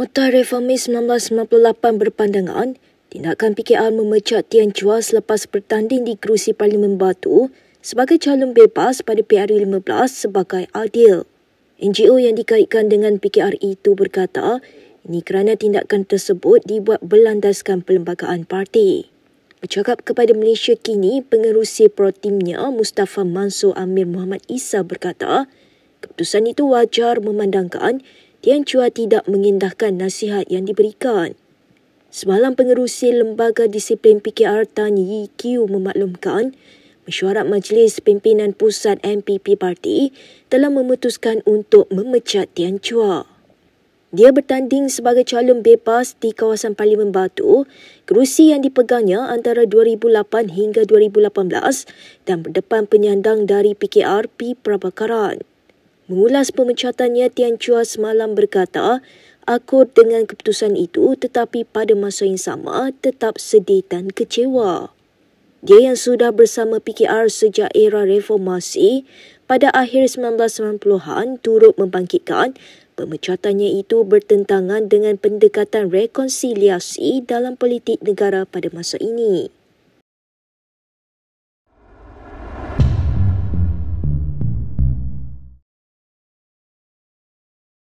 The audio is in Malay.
Otak reformis 1998 berpandangan tindakan PKR memecat Tian Chua selepas bertanding di kerusi Parlimen Batu sebagai calon bebas pada PRU 15 sebagai adil. NGO yang dikaitkan dengan PKR itu berkata ini kerana tindakan tersebut dibuat berlandaskan perlembagaan parti. Bercakap kepada Malaysia kini, pengerusi pro-timnya Mustafa Mansur Amir Muhammad Isa berkata, keputusan itu wajar memandangkan Tian Chua tidak mengindahkan nasihat yang diberikan. Semalam pengerusi Lembaga Disiplin PKR Tan Yi Kiu memaklumkan, mesyuarat Majlis Pimpinan Pusat MPP Parti telah memutuskan untuk memecat Tian Chua. Dia bertanding sebagai calon bebas di kawasan Parlimen Batu, kerusi yang dipegangnya antara 2008 hingga 2018 dan berdepan penyandang dari PKR P. Prabakaran. Mengulas pemecatannya, Tian Chua semalam berkata, akur dengan keputusan itu tetapi pada masa yang sama tetap sedih dan kecewa. Dia yang sudah bersama PKR sejak era reformasi pada akhir 1990-an turut membangkitkan pemecatannya itu bertentangan dengan pendekatan rekonsiliasi dalam politik negara pada masa ini.